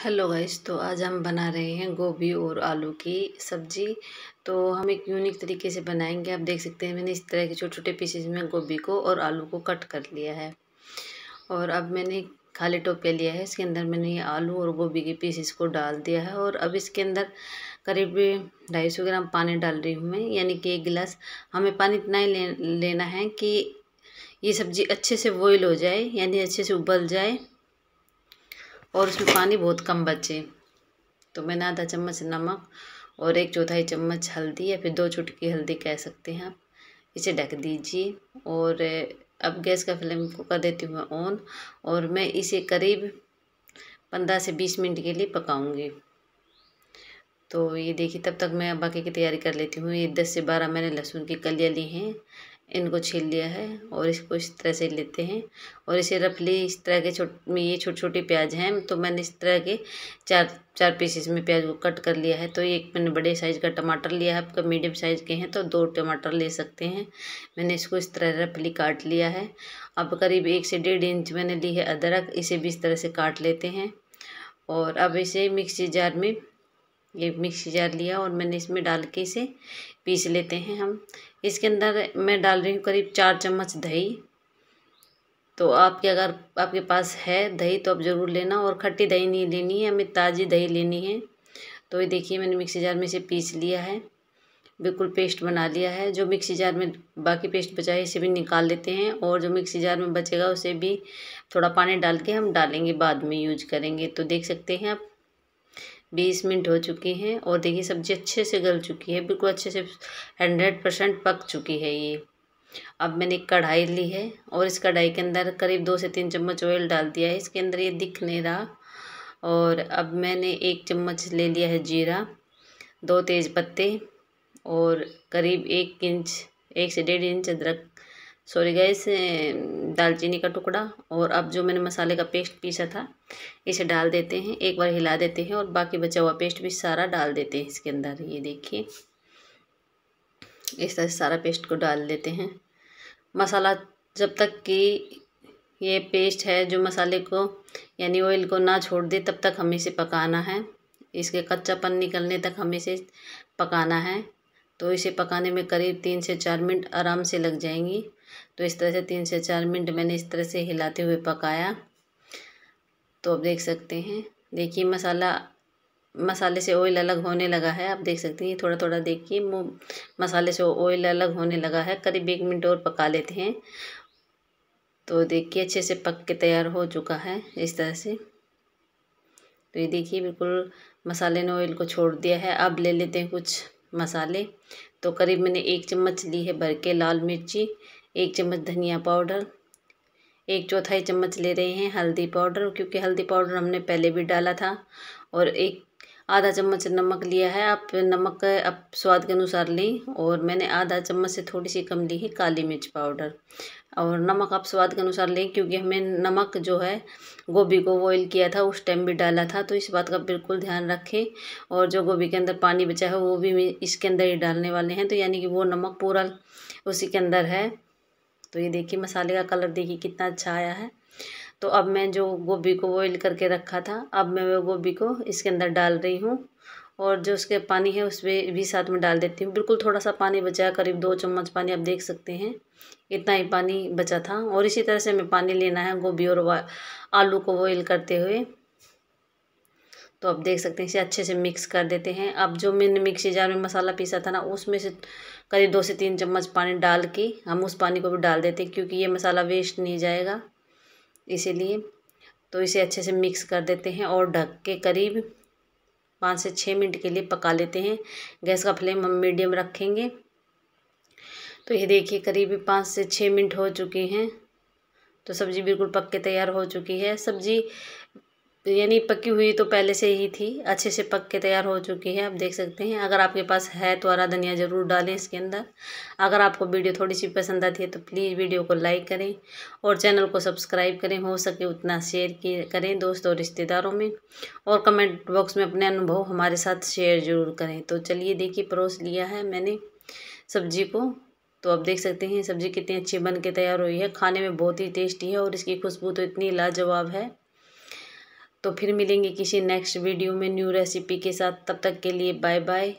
hello guys तो आज हम बना रहे हैं गोभी और आलू की सब्जी तो हम एक यूनिक तरीके से बनाएंगे आप देख सकते हैं मैंने इस तरह के छोटे छोटे पीसेज में गोभी को और आलू को कट कर लिया है और अब मैंने खाली टोपिया लिया है इसके अंदर मैंने ये आलू और गोभी के पीसेस को डाल दिया है और अब इसके अंदर करीब ढाई सौ ग्राम पानी डाल रही हूँ मैं यानी कि एक गिलास हमें पानी इतना ही ले, लेना है कि ये सब्ज़ी अच्छे से बॉयल हो जाए यानी अच्छे से उबल जाए और उसमें पानी बहुत कम बचे तो मैंने आधा चम्मच नमक और एक चौथाई चम्मच हल्दी या फिर दो चुटकी हल्दी कह सकते हैं आप इसे ढक दीजिए और अब गैस का फ्लेम को कर देती हूँ मैं ऑन और मैं इसे करीब पंद्रह से बीस मिनट के लिए पकाऊंगी तो ये देखिए तब तक मैं बाकी की तैयारी कर लेती हूँ ये दस से बारह मैंने लहसुन की कलियाँ ली हैं इनको छील लिया है और इसको इस तरह से लेते हैं और इसे रफली इस तरह के छोट ये छोटे छोटे प्याज हैं तो मैंने इस तरह के चार चार पीसेस में प्याज को कट कर लिया है तो एक मैंने बड़े साइज़ का टमाटर लिया है आपका मीडियम साइज़ के हैं तो दो टमाटर ले सकते हैं मैंने इसको इस तरह रफली काट लिया है अब करीब एक से डेढ़ इंच मैंने ली है अदरक इसे भी इस तरह से काट लेते हैं और अब इसे मिक्सी जार में ये मिक्सी जार लिया और मैंने इसमें डाल के इसे पीस लेते हैं हम इसके अंदर मैं डाल रही हूँ करीब चार चम्मच दही तो आपके अगर आपके पास है दही तो आप ज़रूर लेना और खट्टी दही नहीं लेनी है हमें ताज़ी दही लेनी है तो ये देखिए मैंने मिक्सी जार में इसे पीस लिया है बिल्कुल पेस्ट बना लिया है जो मिक्सी जार में बाकी पेस्ट बचा है इसे भी निकाल लेते हैं और जो मिक्सी जार में बचेगा उसे भी थोड़ा पानी डाल के हम डालेंगे बाद में यूज करेंगे तो देख सकते हैं आप बीस मिनट हो चुके हैं और देखिए सब्ज़ी अच्छे से गल चुकी है बिल्कुल अच्छे से हंड्रेड परसेंट पक चुकी है ये अब मैंने एक कढ़ाई ली है और इस कढ़ाई के अंदर करीब दो से तीन चम्मच ऑयल डाल दिया है इसके अंदर ये दिख नहीं रहा और अब मैंने एक चम्मच ले लिया है जीरा दो तेज़ पत्ते और करीब एक इंच एक से डेढ़ इंच अदरक सॉरी गैस दालचीनी का टुकड़ा और अब जो मैंने मसाले का पेस्ट पीसा था इसे डाल देते हैं एक बार हिला देते हैं और बाकी बचा हुआ पेस्ट भी सारा डाल देते हैं इसके अंदर ये देखिए इस तरह से सारा पेस्ट को डाल देते हैं मसाला जब तक कि ये पेस्ट है जो मसाले को यानी ऑयल को ना छोड़ दे तब तक हमें इसे पकाना है इसके कच्चापन निकलने तक हमें इसे पकाना है तो इसे पकाने में करीब तीन से चार मिनट आराम से लग जाएंगी तो इस तरह से तीन से चार मिनट मैंने इस तरह से हिलाते हुए पकाया तो आप देख सकते हैं देखिए मसाला मसाले से ऑयल अलग होने लगा है आप देख सकते हैं थोड़ा थोड़ा देखिए मसाले से ऑयल अलग होने लगा है करीब एक मिनट और पका लेते हैं तो देखिए अच्छे से पक के तैयार हो चुका है इस तरह से तो ये देखिए बिल्कुल मसाले ने ऑयल को छोड़ दिया है अब ले लेते हैं कुछ मसाले तो करीब मैंने एक चम्मच ली है भर के लाल मिर्ची एक चम्मच धनिया पाउडर एक चौथाई चम्मच ले रहे हैं हल्दी पाउडर क्योंकि हल्दी पाउडर हमने पहले भी डाला था और एक आधा चम्मच नमक लिया है आप नमक आप स्वाद के अनुसार लें और मैंने आधा चम्मच से थोड़ी सी कम ली है काली मिर्च पाउडर और नमक आप स्वाद के अनुसार लें क्योंकि हमें नमक जो है गोभी को बॉयल किया था उस टाइम भी डाला था तो इस बात का बिल्कुल ध्यान रखें और जो गोभी के अंदर पानी बचा है वो भी इसके अंदर ही डालने वाले हैं तो यानी कि वो नमक पूरा उसी के अंदर है तो ये देखिए मसाले का कलर देखिए कितना अच्छा आया है तो अब मैं जो गोभी को बॉईल करके रखा था अब मैं वो गोभी को इसके अंदर डाल रही हूँ और जो उसके पानी है उसमें भी साथ में डाल देती हूँ बिल्कुल थोड़ा सा पानी बचा करीब दो चम्मच पानी आप देख सकते हैं इतना ही पानी बचा था और इसी तरह से हमें पानी लेना है गोभी और आलू को बॉइल करते हुए तो आप देख सकते हैं इसे अच्छे से मिक्स कर देते हैं अब जो मैंने मिक्सी जार में मसाला पीसा था ना उसमें से करीब दो से तीन चम्मच पानी डाल के हम उस पानी को भी डाल देते हैं क्योंकि ये मसाला वेस्ट नहीं जाएगा इसीलिए तो इसे अच्छे से मिक्स कर देते हैं और ढक के करीब पाँच से छः मिनट के लिए पका लेते हैं गैस का फ्लेम हम मीडियम रखेंगे तो ये देखिए करीब पाँच से छः मिनट हो चुके हैं तो सब्ज़ी बिल्कुल पक के तैयार हो चुकी है सब्ज़ी यानी पकी हुई तो पहले से ही थी अच्छे से पक के तैयार हो चुकी है आप देख सकते हैं अगर आपके पास है तो हरा धनिया ज़रूर डालें इसके अंदर अगर आपको वीडियो थोड़ी सी पसंद आती है तो प्लीज़ वीडियो को लाइक करें और चैनल को सब्सक्राइब करें हो सके उतना शेयर करें दोस्तों और रिश्तेदारों में और कमेंट बॉक्स में अपने अनुभव हमारे साथ शेयर ज़रूर करें तो चलिए देखिए परोस लिया है मैंने सब्जी को तो आप देख सकते हैं सब्ज़ी कितनी अच्छी बन के तैयार हुई है खाने में बहुत ही टेस्टी है और इसकी खुशबू तो इतनी लाजवाब है तो फिर मिलेंगे किसी नेक्स्ट वीडियो में न्यू रेसिपी के साथ तब तक के लिए बाय बाय